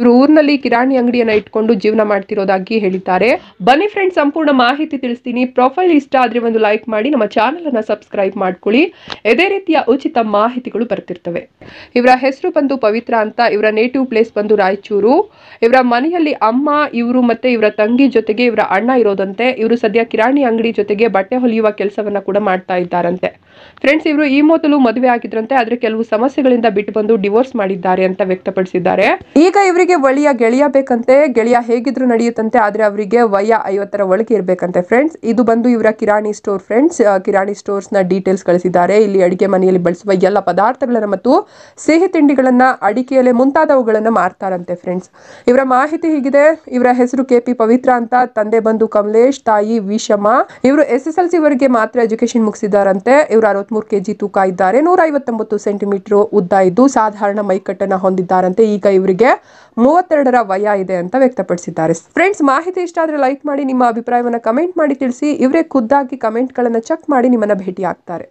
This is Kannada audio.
ಇವರು ಊರಿನಲ್ಲಿ ಕಿರಾಣಿ ಅಂಗಡಿಯನ್ನ ಇಟ್ಕೊಂಡು ಜೀವನ ಮಾಡ್ತಿರೋದಾಗಿ ಹೇಳಿದ್ದಾರೆ ಬನ್ನಿ ಫ್ರೆಂಡ್ಸ್ ಸಂಪೂರ್ಣ ಮಾಹಿತಿ ತಿಳಿಸ್ತೀನಿ ಪ್ರೊಫೈಲ್ ಇಷ್ಟ ಆದ್ರೆ ಒಂದು ಲೈಕ್ ಮಾಡಿ ನಮ್ಮ ಚಾನೆಲ್ ಅನ್ನ ಸಬ್ಸ್ಕ್ರೈಬ್ ಮಾಡ್ಕೊಳ್ಳಿ ಇದೇ ರೀತಿಯ ಉಚಿತ ಮಾಹಿತಿಗಳು ಬರ್ತಿರ್ತವೆ ಇವರ ಹೆಸರು ಬಂದು ಪವಿತ್ರ ಅಂತ ಇವರ ನೇಟಿವ್ ಪ್ಲೇಸ್ ಬಂದು ರಾಯಚೂರು ಇವರ ಮನೆಯಲ್ಲಿ ಅಮ್ಮ ಇವರು ಮತ್ತೆ ಇವರ ತಂಗಿ ಜೊತೆಗೆ ಇವರ ಅಣ್ಣ ಇರೋದಂತೆ ಇವರು ಸದ್ಯ ಕಿರಾಣಿ ಅಂಗಡಿ ಜೊತೆಗೆ ಬಟ್ಟೆ ಹೊಲಿಯುವ ಕೆಲಸವನ್ನ ಕೂಡ ಮಾಡ್ತಾ ಇದ್ದಾರಂತೆ ಫ್ರೆಂಡ್ಸ್ ಇವರು ಈ ಮೊದಲು ಮದುವೆ ಆಗಿದ್ರಂತೆ ಆದ್ರೆ ಕೆಲವು ಸಮಸ್ಯೆಗಳಿಂದ ಬಿಟ್ಟು ಬಂದು ಡಿವೋರ್ಸ್ ಮಾಡಿದ್ದಾರೆ ಅಂತ ವ್ಯಕ್ತಪಡಿಸಿದ್ದಾರೆ ಈಗ ಇವರಿಗೆ ಅವರಿಗೆ ಒಳಿಯ ಗೆಳೆಯ ಬೇಕಂತೆ ಗೆಳೆಯ ಹೇಗಿದ್ರು ನಡೆಯುತ್ತಂತೆ ಆದ್ರೆ ಅವರಿಗೆ ವಯ ಐವತ್ತರ ಒಳಗೆ ಇರಬೇಕಂತೆ ಫ್ರೆಂಡ್ಸ್ ಇದು ಬಂದು ಇವರ ಕಿರಾಣಿ ಸ್ಟೋರ್ ಫ್ರೆಂಡ್ಸ್ ಕಿರಾಣಿ ನ ಡೀಟೇಲ್ಸ್ ಕಳಿಸಿದ್ದಾರೆ ಇಲ್ಲಿ ಅಡಿಗೆ ಮನೆಯಲ್ಲಿ ಬಳಸುವ ಎಲ್ಲ ಪದಾರ್ಥಗಳನ್ನು ಮತ್ತು ಸಿಹಿ ತಿಂಡಿಗಳನ್ನ ಅಡಿಕೆಯಲ್ಲೇ ಮುಂತಾದವುಗಳನ್ನು ಮಾರ್ತಾರಂತೆ ಫ್ರೆಂಡ್ಸ್ ಇವರ ಮಾಹಿತಿ ಹೀಗಿದೆ ಇವರ ಹೆಸರು ಕೆ ಪವಿತ್ರ ಅಂತ ತಂದೆ ಬಂದು ಕಮಲೇಶ್ ತಾಯಿ ವಿಷಮ ಇವರು ಎಸ್ ಎಸ್ ಎಲ್ ಸಿ ವರೆಗೆ ಮಾತ್ರ ಎಜುಕೇಶನ್ ಮುಗಿಸಿದಾರಂತೆ ಇವರು ಅರವತ್ಮೂರು ಕೆಜಿ ತೂಕ ಇದ್ದಾರೆ ನೂರ ಐವತ್ತೊಂಬತ್ತು ಸೆಂಟಿಮೀಟರ್ ಉದ್ದ ಇದ್ದು ಸಾಧಾರಣ ಮೈಕಟ್ಟನ್ನು ಹೊಂದಿದ್ದಾರಂತೆ ಈಗ ಇವರಿಗೆ ಮೂವತ್ತೆರಡರ ವಯ ಇದೆ ಅಂತ ವ್ಯಕ್ತಪಡಿಸಿದ್ದಾರೆ ಫ್ರೆಂಡ್ಸ್ ಮಾಹಿತಿ ಇಷ್ಟ ಆದರೆ ಲೈಕ್ ಮಾಡಿ ನಿಮ್ಮ ಅಭಿಪ್ರಾಯವನ್ನು ಕಮೆಂಟ್ ಮಾಡಿ ತಿಳಿಸಿ ಇವರೇ ಖುದ್ದಾಗಿ ಕಮೆಂಟ್ಗಳನ್ನು ಚೆಕ್ ಮಾಡಿ ನಿಮ್ಮನ್ನು ಭೇಟಿ ಆಗ್ತಾರೆ